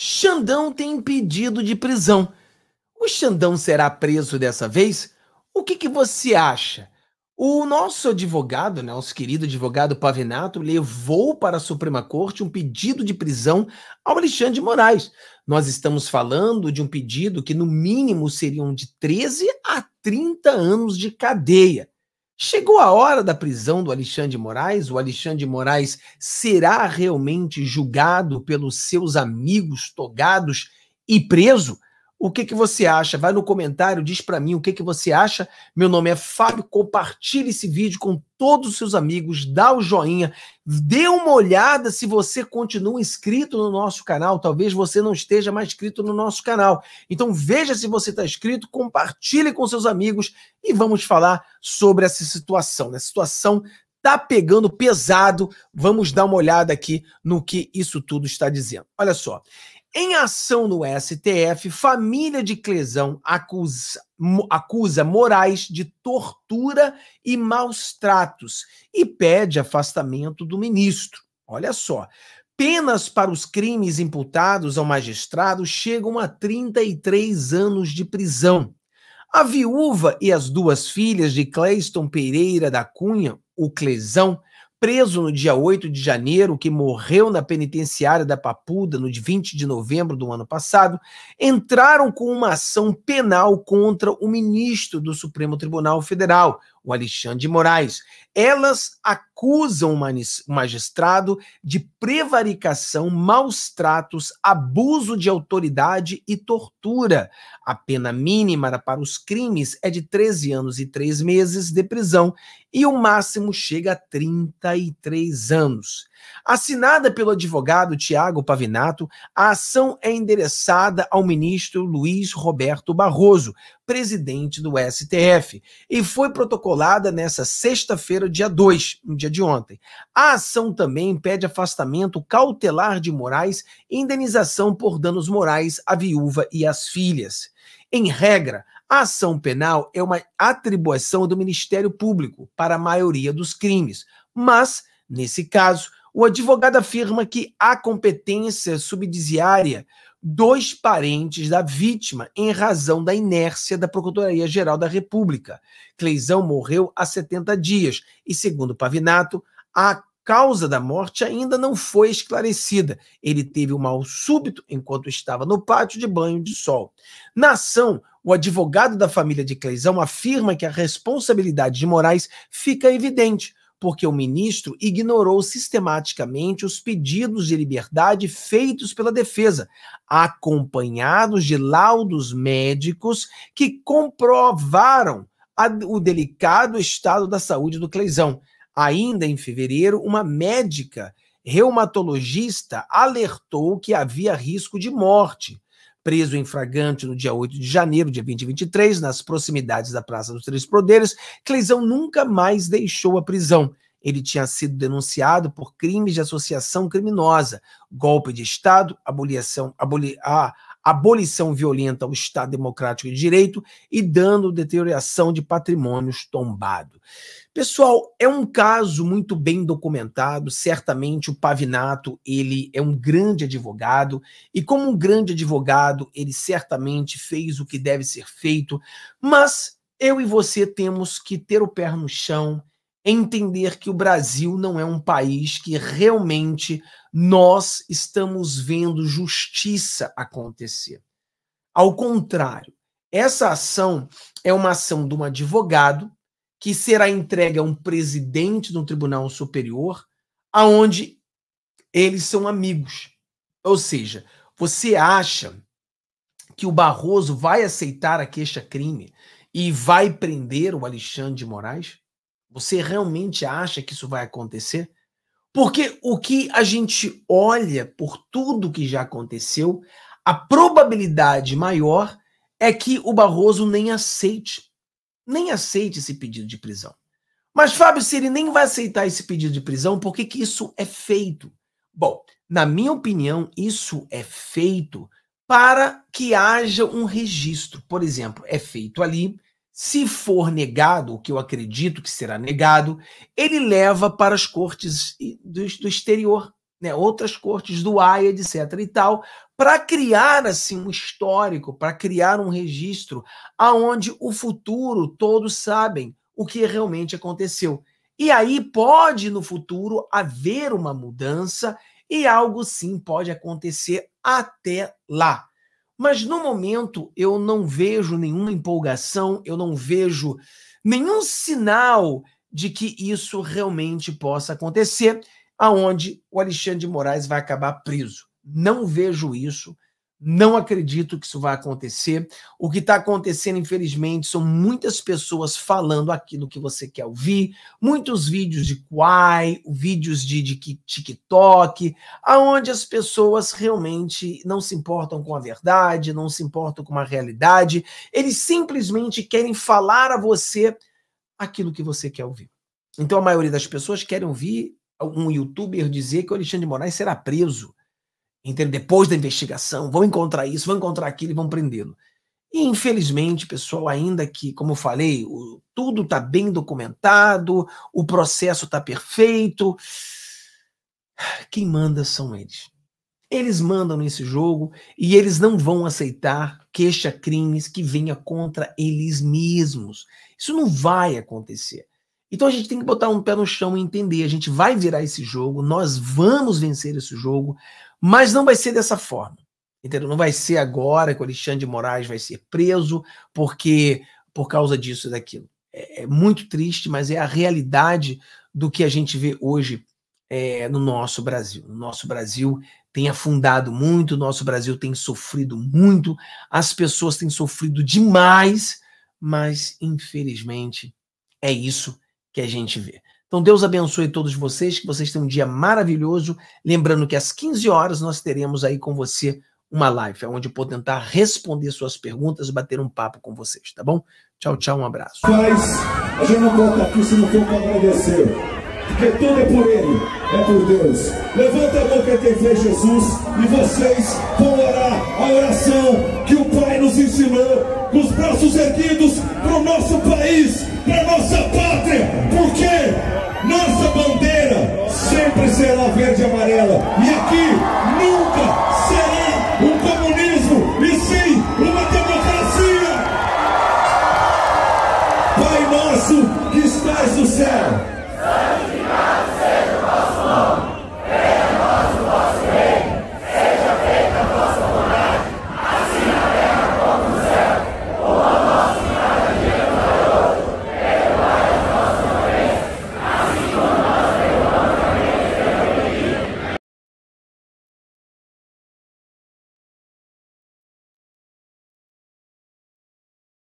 Xandão tem pedido de prisão. O Xandão será preso dessa vez? O que, que você acha? O nosso advogado, né, nosso querido advogado Pavinato, levou para a Suprema Corte um pedido de prisão ao Alexandre de Moraes. Nós estamos falando de um pedido que, no mínimo, seriam de 13 a 30 anos de cadeia. Chegou a hora da prisão do Alexandre de Moraes? O Alexandre de Moraes será realmente julgado pelos seus amigos togados e preso? O que, que você acha? Vai no comentário, diz para mim o que, que você acha. Meu nome é Fábio, compartilhe esse vídeo com todos os seus amigos, dá o joinha, dê uma olhada se você continua inscrito no nosso canal. Talvez você não esteja mais inscrito no nosso canal. Então veja se você está inscrito, compartilhe com seus amigos e vamos falar sobre essa situação. A Situação tá pegando pesado. Vamos dar uma olhada aqui no que isso tudo está dizendo. Olha só. Em ação no STF, família de Clesão acusa, acusa Moraes de tortura e maus tratos e pede afastamento do ministro. Olha só. Penas para os crimes imputados ao magistrado chegam a 33 anos de prisão. A viúva e as duas filhas de Cleiston Pereira da Cunha, o Clesão, preso no dia 8 de janeiro, que morreu na penitenciária da Papuda no dia 20 de novembro do ano passado, entraram com uma ação penal contra o ministro do Supremo Tribunal Federal, o Alexandre de Moraes. Elas acusam o magistrado de prevaricação, maus tratos, abuso de autoridade e tortura. A pena mínima para os crimes é de 13 anos e 3 meses de prisão e o máximo chega a 33 anos. Assinada pelo advogado Tiago Pavinato, a ação é endereçada ao ministro Luiz Roberto Barroso, presidente do STF, e foi protocolada nesta sexta-feira, dia 2, no dia de ontem. A ação também pede afastamento cautelar de Moraes e indenização por danos morais à viúva e às filhas. Em regra, a ação penal é uma atribuição do Ministério Público para a maioria dos crimes, mas, nesse caso, o advogado afirma que há competência subsidiária dos parentes da vítima em razão da inércia da Procuradoria-Geral da República. Cleizão morreu há 70 dias e, segundo Pavinato, a causa da morte ainda não foi esclarecida. Ele teve um mal súbito enquanto estava no pátio de banho de sol. Na ação, o advogado da família de Cleizão afirma que a responsabilidade de Moraes fica evidente porque o ministro ignorou sistematicamente os pedidos de liberdade feitos pela defesa, acompanhados de laudos médicos que comprovaram a, o delicado estado da saúde do Cleizão. Ainda em fevereiro, uma médica reumatologista alertou que havia risco de morte preso em fragante no dia 8 de janeiro de 2023, nas proximidades da Praça dos Três Poderes, Cleizão nunca mais deixou a prisão. Ele tinha sido denunciado por crimes de associação criminosa, golpe de Estado, abolição, aboli, ah, abolição violenta ao Estado Democrático de Direito e dano deterioração de patrimônios tombado. Pessoal, é um caso muito bem documentado, certamente o Pavinato, ele é um grande advogado e como um grande advogado, ele certamente fez o que deve ser feito, mas eu e você temos que ter o pé no chão, entender que o Brasil não é um país que realmente nós estamos vendo justiça acontecer. Ao contrário, essa ação é uma ação de um advogado que será entregue a um presidente do tribunal superior, aonde eles são amigos. Ou seja, você acha que o Barroso vai aceitar a queixa-crime e vai prender o Alexandre de Moraes? Você realmente acha que isso vai acontecer? Porque o que a gente olha por tudo que já aconteceu, a probabilidade maior é que o Barroso nem aceite nem aceite esse pedido de prisão. Mas, Fábio, se ele nem vai aceitar esse pedido de prisão, por que, que isso é feito? Bom, na minha opinião, isso é feito para que haja um registro. Por exemplo, é feito ali. Se for negado, o que eu acredito que será negado, ele leva para as cortes do, do exterior né, outras cortes do AIA, etc. e tal, para criar assim um histórico, para criar um registro aonde o futuro todos sabem o que realmente aconteceu. E aí pode no futuro haver uma mudança e algo sim pode acontecer até lá. Mas no momento eu não vejo nenhuma empolgação, eu não vejo nenhum sinal de que isso realmente possa acontecer aonde o Alexandre de Moraes vai acabar preso. Não vejo isso, não acredito que isso vai acontecer. O que está acontecendo, infelizmente, são muitas pessoas falando aquilo que você quer ouvir, muitos vídeos de Quai, vídeos de, de TikTok, aonde as pessoas realmente não se importam com a verdade, não se importam com a realidade, eles simplesmente querem falar a você aquilo que você quer ouvir. Então a maioria das pessoas querem ouvir um youtuber dizer que o Alexandre de Moraes será preso. Entendeu? Depois da investigação, vão encontrar isso, vão encontrar aquilo e vão prendê-lo. E, infelizmente, pessoal, ainda que, como eu falei, o, tudo está bem documentado, o processo está perfeito, quem manda são eles. Eles mandam nesse jogo e eles não vão aceitar queixa-crimes que venha contra eles mesmos. Isso não vai acontecer. Então a gente tem que botar um pé no chão e entender, a gente vai virar esse jogo, nós vamos vencer esse jogo, mas não vai ser dessa forma. Entendeu? Não vai ser agora que o Alexandre de Moraes vai ser preso porque por causa disso e daquilo. É, é muito triste, mas é a realidade do que a gente vê hoje é, no nosso Brasil. O nosso Brasil tem afundado muito, o nosso Brasil tem sofrido muito, as pessoas têm sofrido demais, mas infelizmente é isso que a gente vê. Então, Deus abençoe todos vocês, que vocês tenham um dia maravilhoso. Lembrando que às 15 horas nós teremos aí com você uma live, onde eu vou tentar responder suas perguntas, bater um papo com vocês, tá bom? Tchau, tchau, um abraço. Mas a gente não conta aqui se não for para agradecer, porque tudo é por Ele, é por Deus. Levanta a mão quem tem fé Jesus e vocês vão orar a oração que o Pai nos ensinou, com os braços erguidos para o nosso país, para a nossa paz. nosso assim que estás no céu.